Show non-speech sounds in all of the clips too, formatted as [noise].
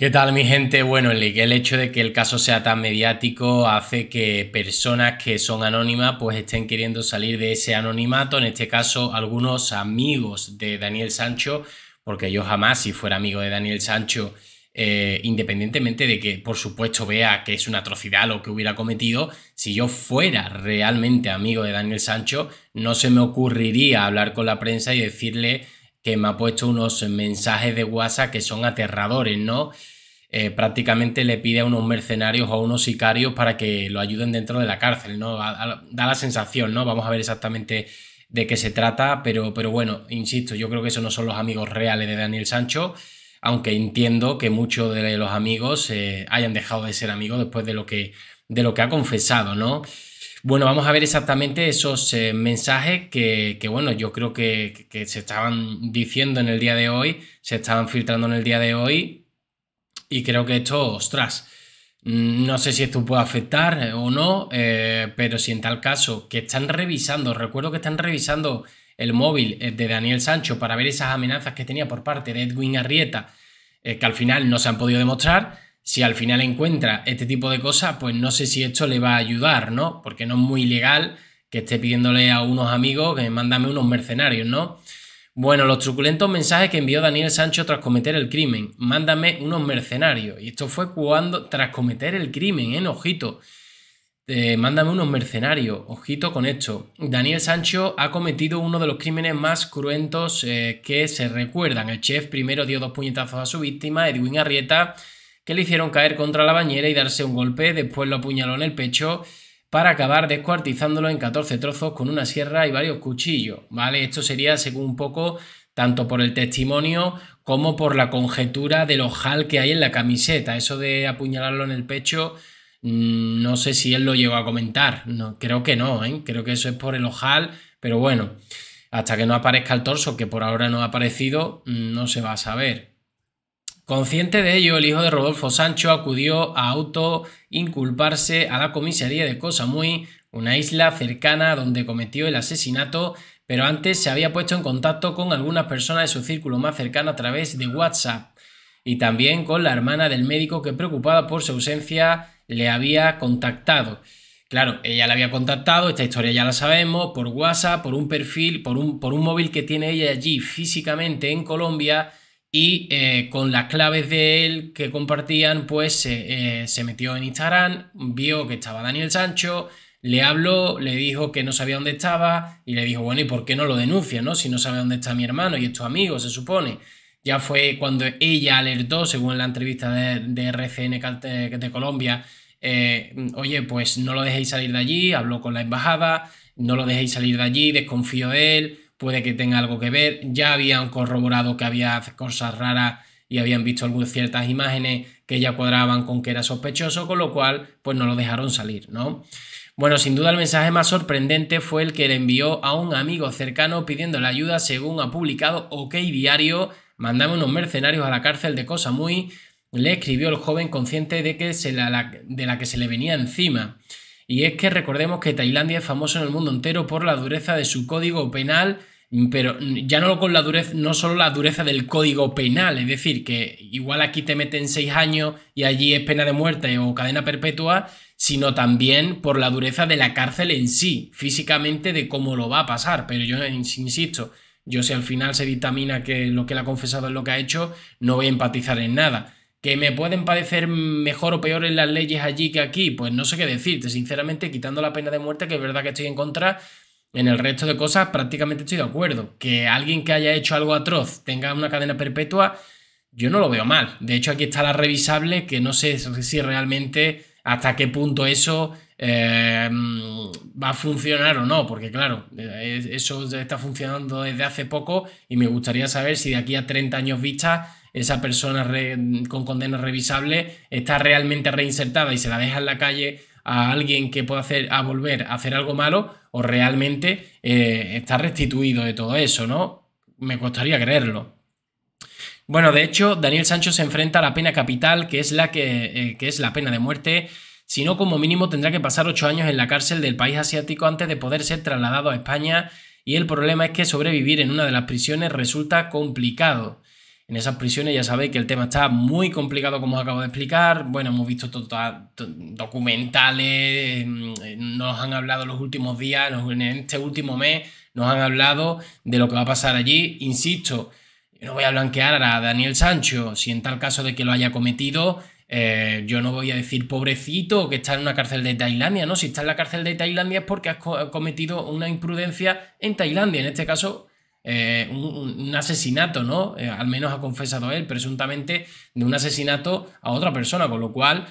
¿Qué tal mi gente? Bueno, el hecho de que el caso sea tan mediático hace que personas que son anónimas pues estén queriendo salir de ese anonimato, en este caso algunos amigos de Daniel Sancho, porque yo jamás si fuera amigo de Daniel Sancho, eh, independientemente de que por supuesto vea que es una atrocidad lo que hubiera cometido, si yo fuera realmente amigo de Daniel Sancho, no se me ocurriría hablar con la prensa y decirle me ha puesto unos mensajes de WhatsApp que son aterradores, ¿no? Eh, prácticamente le pide a unos mercenarios o a unos sicarios para que lo ayuden dentro de la cárcel, ¿no? da la sensación, ¿no? Vamos a ver exactamente de qué se trata, pero, pero bueno, insisto, yo creo que esos no son los amigos reales de Daniel Sancho, aunque entiendo que muchos de los amigos eh, hayan dejado de ser amigos después de lo que, de lo que ha confesado, ¿no? Bueno, vamos a ver exactamente esos eh, mensajes que, bueno, yo creo que, se estaban diciendo en el día de hoy, se estaban filtrando en el día de hoy, y creo que esto, ostras, mm, no sé si esto puede afectar eh, o no, eh, pero si en tal caso que están revisando, recuerdo que están revisando el móvil de Daniel Sancho para ver esas amenazas que tenía por parte de Edwin Arrieta, que al final no se han podido demostrar, si al final encuentra este tipo de cosas, pues no sé si esto le va a ayudar, ¿no? Porque no es muy legal que esté pidiéndole a unos amigos que mándame unos mercenarios, ¿no? Bueno, los truculentos mensajes que envió Daniel Sancho tras cometer el crimen. Mándame unos mercenarios. Y esto fue cuando, tras cometer el crimen, ¿eh? Ojito. Eh, mándame unos mercenarios. Ojito con esto. Daniel Sancho ha cometido uno de los crímenes más cruentos eh, que se recuerdan. El chef primero dio dos puñetazos a su víctima, Edwin Arrieta que le hicieron caer contra la bañera y darse un golpe, después lo apuñaló en el pecho para acabar descuartizándolo en 14 trozos con una sierra y varios cuchillos, ¿vale? Esto sería según un poco tanto por el testimonio como por la conjetura del ojal que hay en la camiseta. Eso de apuñalarlo en el pecho, mm, no sé si él lo llegó a comentar, no, creo que no, ¿eh? creo que eso es por el ojal, pero bueno, hasta que no aparezca el torso, que por ahora no ha aparecido, mm, no se va a saber. Consciente de ello, el hijo de Rodolfo Sancho acudió a auto inculparse a la comisaría de Muy, una isla cercana donde cometió el asesinato, pero antes se había puesto en contacto con algunas personas de su círculo más cercano a través de WhatsApp y también con la hermana del médico que preocupada por su ausencia le había contactado. Claro, ella le había contactado, esta historia ya la sabemos, por WhatsApp, por un perfil, por un, por un móvil que tiene ella allí físicamente en Colombia y eh, con las claves de él que compartían, pues eh, se, metió en Instagram, vio que estaba Daniel Sancho, le habló, le dijo que no sabía dónde estaba y le dijo, bueno, ¿y por qué no lo denuncia, no? Si no sabe dónde está mi hermano y estos amigos se supone. Ya fue cuando ella alertó, según la entrevista de, de RCN eh, de, Colombia, oye, pues no lo dejéis salir de allí, habló con la embajada, no lo dejéis salir de allí, desconfío de él, puede que tenga algo que ver. Ya habían corroborado que había cosas raras y habían visto algunas ciertas imágenes que ya cuadraban con que era sospechoso, con lo cual pues no lo dejaron salir, ¿no? Bueno, sin duda el mensaje más sorprendente fue el que le envió a un amigo cercano pidiéndole ayuda según ha publicado OK Diario, mandame unos mercenarios a la cárcel de Cosa Muy, le escribió el joven consciente de, que se de la que se le venía encima. Y es que recordemos que Tailandia es famoso en el mundo entero por la dureza de su código penal Mm, pero mm, ya no con la dureza, no solo la dureza del código penal, es decir, que igual aquí te meten seis años y allí es pena de muerte o cadena perpetua, sino también por la dureza de la cárcel en sí, físicamente de cómo lo va a pasar. Pero yo insisto, yo si al final se dictamina que lo que él ha confesado es lo que ha hecho, no voy a empatizar en nada. ¿Que me pueden parecer mejor o peor en las leyes allí que aquí? Pues no sé qué decirte, sinceramente, quitando la pena de muerte, que es verdad que estoy en contra, en el resto de cosas prácticamente estoy de acuerdo. Que alguien que haya hecho algo atroz tenga una cadena perpetua, yo no lo veo mal. De hecho, aquí está la revisable, que no sé si realmente hasta qué punto eso eh, mm, va a funcionar o no, porque claro, eso está funcionando desde hace poco y me gustaría saber si de aquí a 30 años vista esa persona con condena revisable está realmente reinsertada y se la deja en la calle a alguien que pueda hacer, a volver a hacer algo malo, o realmente eh, está restituido de todo eso, ¿no? Me costaría creerlo. Bueno, de hecho, Daniel Sancho se enfrenta a la pena capital, que es la, que, eh, que es la pena de muerte, sino como mínimo tendrá que pasar ocho años en la cárcel del país asiático antes de poder ser trasladado a España, y el problema es que sobrevivir en una de las prisiones resulta complicado en esas prisiones. Ya sabéis que el tema está muy complicado, como os acabo de explicar. Bueno, hemos visto documentales, mm, eh, nos han hablado los últimos días, en este último mes, nos han hablado de lo que va a pasar allí. Insisto, no voy a blanquear a Daniel Sancho, si en tal caso de que lo haya cometido. Eh, yo no voy a decir pobrecito que está en una cárcel de Tailandia, ¿no? Si está en la cárcel de Tailandia es porque ha cometido una imprudencia en Tailandia, en este caso eh, un, asesinato, ¿no? Eh, al menos ha confesado él, presuntamente, de un asesinato a otra persona, con lo cual,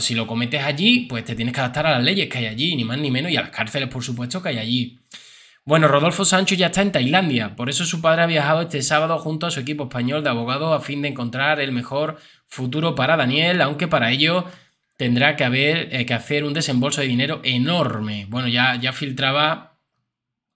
si lo cometes allí, pues te tienes que adaptar a las leyes que hay allí, ni más ni menos, y a las cárceles, por supuesto, que hay allí. Bueno, Rodolfo Sancho ya está en Tailandia, por eso su padre ha viajado este sábado junto a su equipo español de abogados a fin de encontrar el mejor futuro para Daniel, aunque para ello tendrá que, haber, eh, que hacer un desembolso de dinero enorme. Bueno, ya, ya filtraba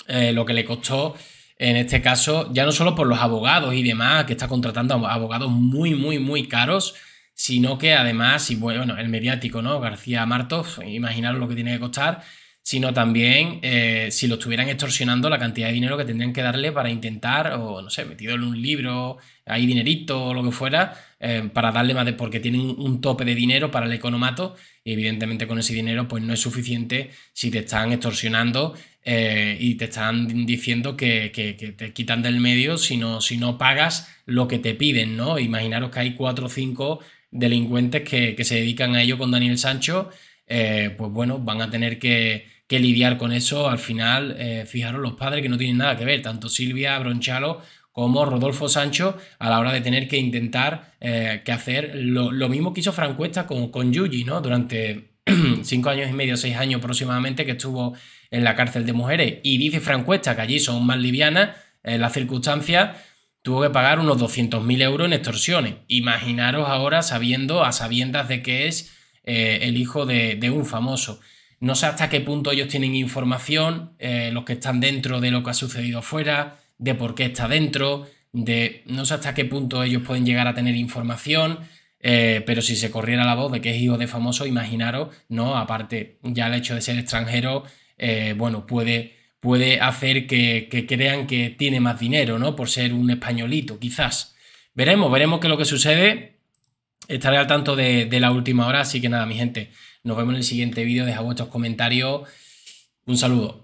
lo que le costó en este caso, ya no solo por los abogados y demás, que está contratando abogados muy, muy, muy caros, sino que además, y bueno, el mediático, ¿no? García Martos, imaginaros lo que tiene que costar, sino también eh, si lo estuvieran extorsionando, la cantidad de dinero que tendrían que darle para intentar, o no sé, metido en un libro, ahí dinerito o lo que fuera, eh, para darle más de. porque tienen un tope de dinero para el economato, y evidentemente con ese dinero, pues no es suficiente si te están extorsionando eh, y te están diciendo que, te quitan del medio si no, si no pagas lo que te piden, ¿no? Imaginaros que hay cuatro o cinco delincuentes que, que se dedican a ello con Daniel Sancho. pues bueno, van a tener que, que lidiar con eso. Al final, eh, fijaros los padres que no tienen nada que ver, tanto Silvia Bronchalo como Rodolfo Sancho a la hora de tener que intentar eh, que hacer lo, mismo que hizo Francuesta con, con Yuji, ¿no? Durante [clears throat] cinco años y medio, seis años aproximadamente que estuvo en la cárcel de mujeres. Y dice Francuesta que allí son más livianas eh, las circunstancias, tuvo que pagar unos 200.000 euros en extorsiones. Imaginaros ahora sabiendo, a sabiendas de que es el hijo de, de un famoso. No sé hasta qué punto ellos tienen información, eh, los que están dentro de lo que ha sucedido fuera, de por qué está dentro, de no sé hasta qué punto ellos pueden llegar a tener información, eh, pero si se corriera la voz de que es hijo de famoso, imaginaros, ¿no? Aparte, ya el hecho de ser extranjero, eh, bueno, puede, puede hacer que, crean que tiene más dinero, ¿no? Por ser un españolito, quizás. Veremos, veremos qué lo que sucede. Estaré al tanto de, de la última hora, así que nada, mi gente. Nos vemos en el siguiente vídeo. Deja vuestros comentarios. Un saludo.